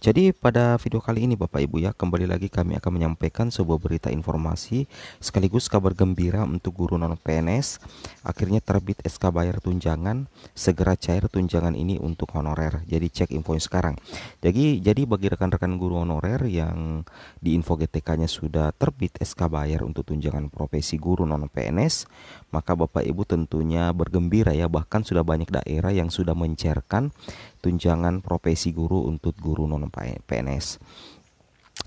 jadi pada video kali ini Bapak Ibu ya, kembali lagi kami akan menyampaikan sebuah berita informasi sekaligus kabar gembira untuk guru non PNS akhirnya terbit SK bayar tunjangan, segera cair tunjangan ini untuk honorer. Jadi cek info sekarang. Jadi jadi bagi rekan-rekan guru honorer yang di info GTK-nya sudah terbit SK bayar untuk tunjangan profesi guru non PNS, maka Bapak Ibu tentunya bergembira ya bahkan sudah banyak daerah yang sudah mencairkan tunjangan profesi guru untuk guru non PNS.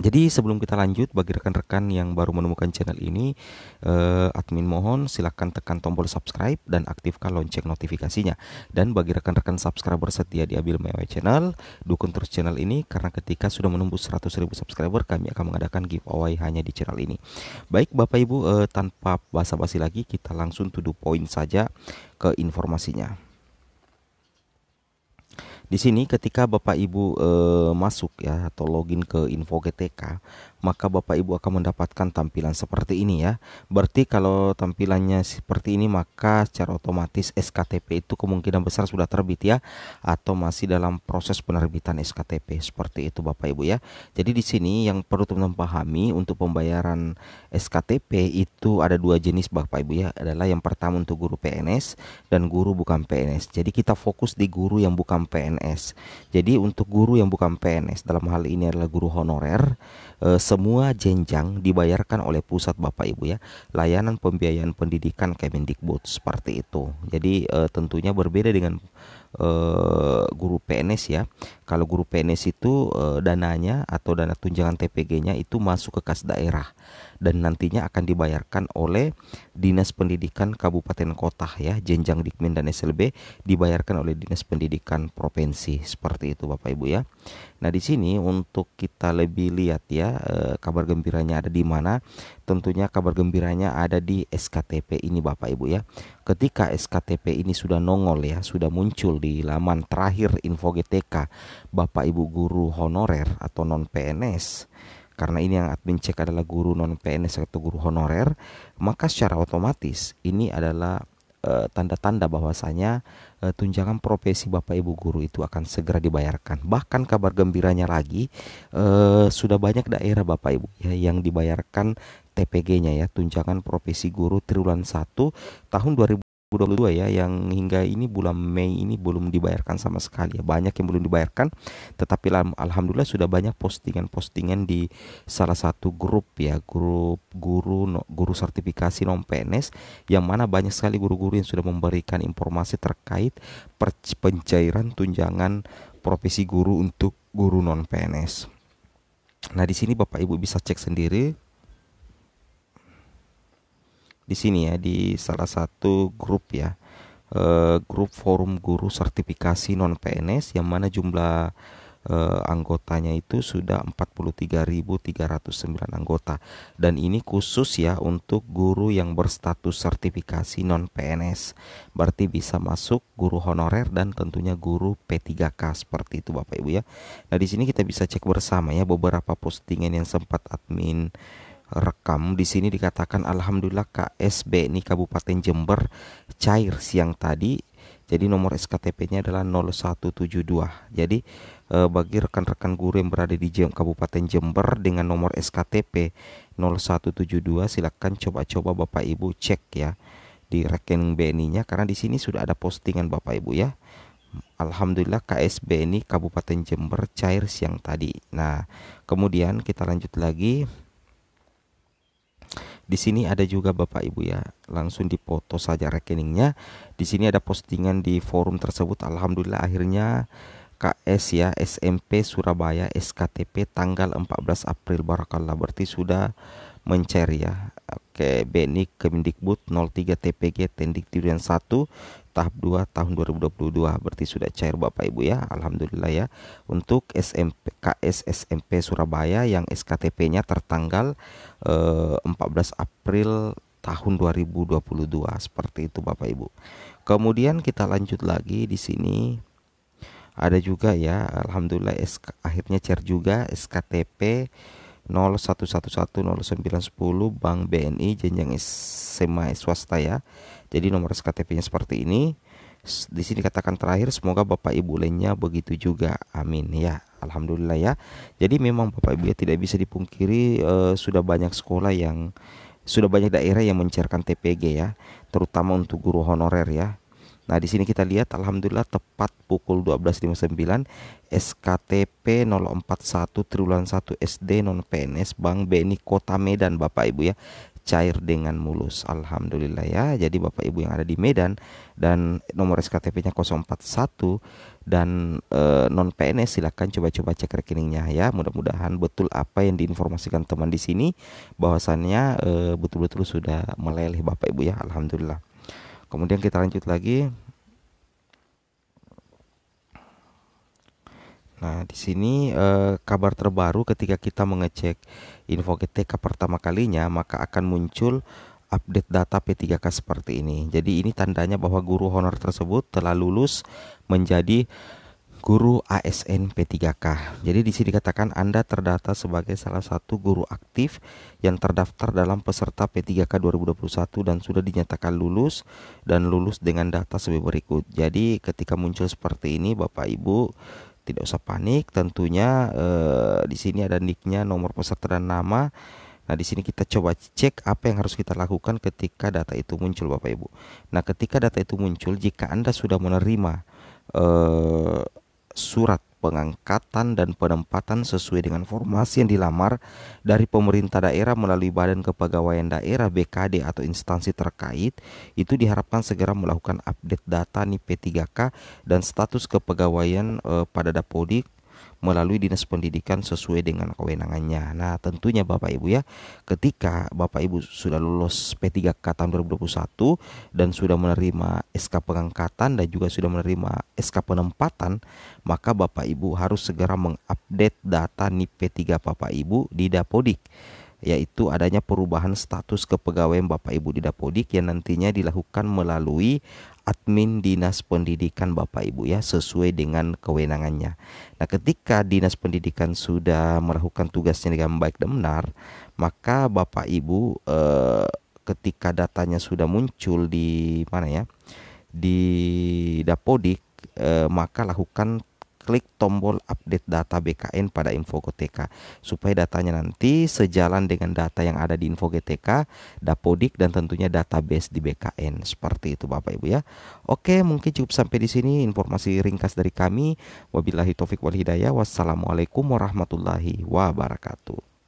Jadi sebelum kita lanjut bagi rekan-rekan yang baru menemukan channel ini eh, admin mohon silahkan tekan tombol subscribe dan aktifkan lonceng notifikasinya dan bagi rekan-rekan subscriber setia di Abil Mewah Channel dukung terus channel ini karena ketika sudah menembus 100.000 subscriber kami akan mengadakan giveaway hanya di channel ini. Baik Bapak Ibu eh, tanpa basa-basi lagi kita langsung to the point saja ke informasinya. Di sini ketika Bapak Ibu e, masuk ya atau login ke info GTK, maka Bapak Ibu akan mendapatkan tampilan seperti ini ya. Berarti kalau tampilannya seperti ini maka secara otomatis SKTP itu kemungkinan besar sudah terbit ya atau masih dalam proses penerbitan SKTP seperti itu Bapak Ibu ya. Jadi di sini yang perlu teman-teman pahami untuk pembayaran SKTP itu ada dua jenis Bapak Ibu ya. Adalah yang pertama untuk guru PNS dan guru bukan PNS. Jadi kita fokus di guru yang bukan PNS PNS. Jadi untuk guru yang bukan PNS dalam hal ini adalah guru honorer, eh, semua jenjang dibayarkan oleh pusat Bapak Ibu ya. Layanan pembiayaan pendidikan Kemendikbud seperti itu. Jadi eh, tentunya berbeda dengan Eh, guru PNS ya. Kalau guru PNS itu eh, dananya atau dana tunjangan TPG-nya itu masuk ke kas daerah dan nantinya akan dibayarkan oleh Dinas Pendidikan Kabupaten Kota ya, jenjang Dikmin dan SLB dibayarkan oleh Dinas Pendidikan Provinsi seperti itu Bapak Ibu ya. Nah, di sini untuk kita lebih lihat ya eh, kabar gembiranya ada di mana? Tentunya kabar gembiranya ada di SKTP ini Bapak Ibu ya ketika SKTP ini sudah nongol ya, sudah muncul di laman terakhir info GTK Bapak Ibu guru honorer atau non PNS karena ini yang admin cek adalah guru non PNS atau guru honorer, maka secara otomatis ini adalah Eh, tanda-tanda uh, bahwasanya uh, tunjangan profesi Bapak Ibu guru itu akan segera dibayarkan. Bahkan kabar gembiranya lagi uh, sudah banyak daerah Bapak Ibu ya yang dibayarkan TPG-nya ya, tunjangan profesi guru triwulan 1 tahun 2000 2022 ya yang hingga ini bulan Mei ini belum dibayarkan sama sekali ya banyak yang belum dibayarkan tetapi alhamdulillah sudah banyak postingan-postingan di salah satu grup ya grup guru guru sertifikasi non PNS yang mana banyak sekali guru-guru yang sudah memberikan informasi terkait pencairan tunjangan profesi guru untuk guru non PNS. Nah di sini Bapak Ibu bisa cek sendiri di sini ya di salah satu grup ya eh, grup forum guru sertifikasi non PNS yang mana jumlah eh, anggotanya itu sudah 43.309 anggota dan ini khusus ya untuk guru yang berstatus sertifikasi non PNS berarti bisa masuk guru honorer dan tentunya guru P3K seperti itu Bapak Ibu ya. Nah, di sini kita bisa cek bersama ya beberapa postingan yang sempat admin rekam di sini dikatakan alhamdulillah KSB ini Kabupaten Jember cair siang tadi. Jadi nomor SKTP-nya adalah 0172. Jadi eh, bagi rekan-rekan guru yang berada di Jem, Kabupaten Jember dengan nomor SKTP 0172 silakan coba-coba Bapak Ibu cek ya di rekening BNI-nya karena di sini sudah ada postingan Bapak Ibu ya. Alhamdulillah KSB ini Kabupaten Jember cair siang tadi. Nah, kemudian kita lanjut lagi di sini ada juga Bapak Ibu ya, langsung dipoto saja rekeningnya. Di sini ada postingan di forum tersebut. Alhamdulillah akhirnya KS ya SMP Surabaya SKTP tanggal 14 April barakallah berarti sudah mencer ya. Oke, Beni Kemendikbud 03 TPG Tendik Tiruan 1 tahap 2 tahun 2022 berarti sudah cair Bapak Ibu ya. Alhamdulillah ya. Untuk SMP KS SMP Surabaya yang SKTP-nya tertanggal eh, 14 April tahun 2022 seperti itu Bapak Ibu. Kemudian kita lanjut lagi di sini ada juga ya alhamdulillah SK, akhirnya cer juga SKTP 01110910 Bank BNI jenjang SMA swasta ya. Jadi nomor SKTP-nya seperti ini. Di sini katakan terakhir semoga Bapak Ibu lainnya begitu juga. Amin ya alhamdulillah ya jadi memang Bapak Ibu ya tidak bisa dipungkiri uh, sudah banyak sekolah yang sudah banyak daerah yang mencairkan TPG ya terutama untuk guru honorer ya Nah, di sini kita lihat alhamdulillah tepat pukul 12.59 SKTP 041 Triwulan 1 SD non PNS Bang Beni Kota Medan Bapak Ibu ya cair dengan mulus. Alhamdulillah ya. Jadi Bapak Ibu yang ada di Medan dan nomor SKTP-nya 041 dan e, non PNS silahkan coba-coba cek rekeningnya ya. Mudah-mudahan betul apa yang diinformasikan teman di sini bahwasannya eh, betul-betul sudah meleleh Bapak Ibu ya. Alhamdulillah. Kemudian kita lanjut lagi. Nah, di sini eh, kabar terbaru ketika kita mengecek info GTK pertama kalinya, maka akan muncul update data P3K seperti ini. Jadi ini tandanya bahwa guru honor tersebut telah lulus menjadi guru ASN P3K. Jadi di sini dikatakan Anda terdata sebagai salah satu guru aktif yang terdaftar dalam peserta P3K 2021 dan sudah dinyatakan lulus dan lulus dengan data sebagai berikut. Jadi ketika muncul seperti ini Bapak Ibu tidak usah panik tentunya eh, di sini ada nicknya nomor peserta dan nama Nah, di sini kita coba cek apa yang harus kita lakukan ketika data itu muncul, Bapak Ibu. Nah, ketika data itu muncul, jika Anda sudah menerima eh, surat pengangkatan dan penempatan sesuai dengan formasi yang dilamar dari pemerintah daerah melalui Badan Kepegawaian Daerah BKD atau instansi terkait itu diharapkan segera melakukan update data NIP 3K dan status kepegawaian eh, pada Dapodik melalui dinas pendidikan sesuai dengan kewenangannya. Nah, tentunya Bapak Ibu ya, ketika Bapak Ibu sudah lulus P3K tahun 2021 dan sudah menerima SK pengangkatan dan juga sudah menerima SK penempatan, maka Bapak Ibu harus segera mengupdate data NIP P3 Bapak Ibu di Dapodik yaitu adanya perubahan status kepegawaian Bapak Ibu di Dapodik yang nantinya dilakukan melalui admin Dinas Pendidikan Bapak Ibu ya sesuai dengan kewenangannya. Nah, ketika Dinas Pendidikan sudah melakukan tugasnya dengan baik dan benar, maka Bapak Ibu eh, ketika datanya sudah muncul di mana ya? di Dapodik eh, maka lakukan klik tombol update data BKN pada info GTK supaya datanya nanti sejalan dengan data yang ada di info GTK, Dapodik dan tentunya database di BKN. Seperti itu Bapak Ibu ya. Oke, mungkin cukup sampai di sini informasi ringkas dari kami. Wabillahi taufik wal Wassalamualaikum warahmatullahi wabarakatuh.